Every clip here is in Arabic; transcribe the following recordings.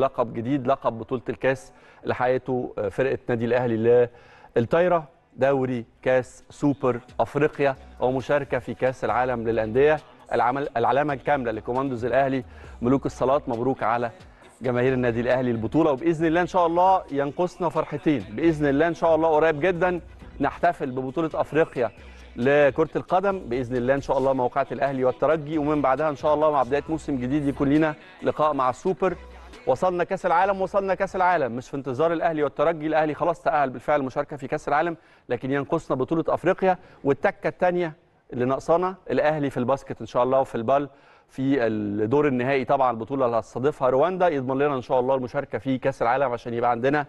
لقب جديد لقب بطوله الكاس لحقته آه، فرقه نادي الاهلي للطايره دوري كاس سوبر افريقيا ومشاركه في كاس العالم للانديه العمل العلامه الكامله لكوماندوز الاهلي ملوك الصالات مبروك على جماهير النادي الاهلي البطوله وباذن الله ان شاء الله ينقصنا فرحتين باذن الله ان شاء الله قريب جدا نحتفل ببطوله افريقيا لكره القدم باذن الله ان شاء الله موقعه الاهلي والترجي ومن بعدها ان شاء الله مع بدايه موسم جديد يكون لنا لقاء مع السوبر وصلنا كاس العالم وصلنا كاس العالم مش في انتظار الاهلي والترجي الاهلي خلاص تاهل بالفعل مشاركه في كاس العالم لكن ينقصنا بطوله افريقيا والتكه الثانيه اللي ناقصانا الاهلي في الباسكت ان شاء الله وفي البال في الدور النهائي طبعا البطوله اللي هتستضيفها رواندا يضمن لنا ان شاء الله المشاركه في كاس العالم عشان يبقى عندنا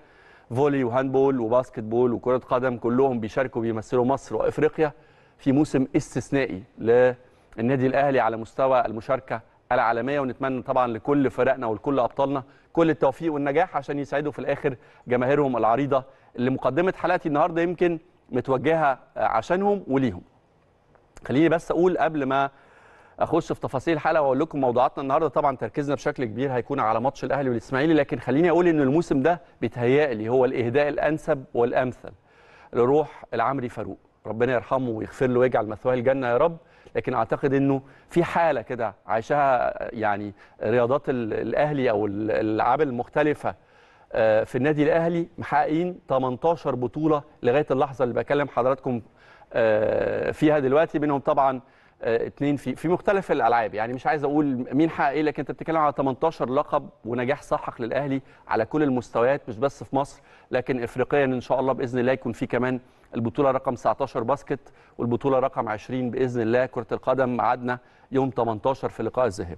فولي وهاندبول وباسكت بول وكره قدم كلهم بيشاركوا بيمثلوا مصر وافريقيا في موسم استثنائي للنادي الاهلي على مستوى المشاركه العالميه ونتمنى طبعا لكل فرقنا ولكل ابطالنا كل التوفيق والنجاح عشان يسعدوا في الاخر جماهيرهم العريضه اللي مقدمه حلقتي النهارده يمكن متوجهه عشانهم وليهم. خليني بس اقول قبل ما اخش في تفاصيل الحلقه واقول لكم موضوعاتنا النهارده طبعا تركيزنا بشكل كبير هيكون على ماتش الاهلي والاسماعيلي لكن خليني اقول ان الموسم ده بيتهيألي هو الاهداء الانسب والامثل لروح العمري فاروق ربنا يرحمه ويغفر له ويجعل مثواه الجنه يا رب لكن اعتقد انه في حاله كده عايشها يعني رياضات الاهلي او الالعاب المختلفه آه، في النادي الاهلي محققين 18 بطوله لغايه اللحظه اللي بكلم حضراتكم آه، فيها دلوقتي منهم طبعا اثنين آه، في في مختلف الالعاب يعني مش عايز اقول مين حقق ايه لكن انت بتتكلم على 18 لقب ونجاح ساحق للاهلي على كل المستويات مش بس في مصر لكن افريقيا ان شاء الله باذن الله يكون في كمان البطوله رقم 19 باسكت والبطوله رقم 20 باذن الله كره القدم عدنا يوم 18 في لقاء الذهب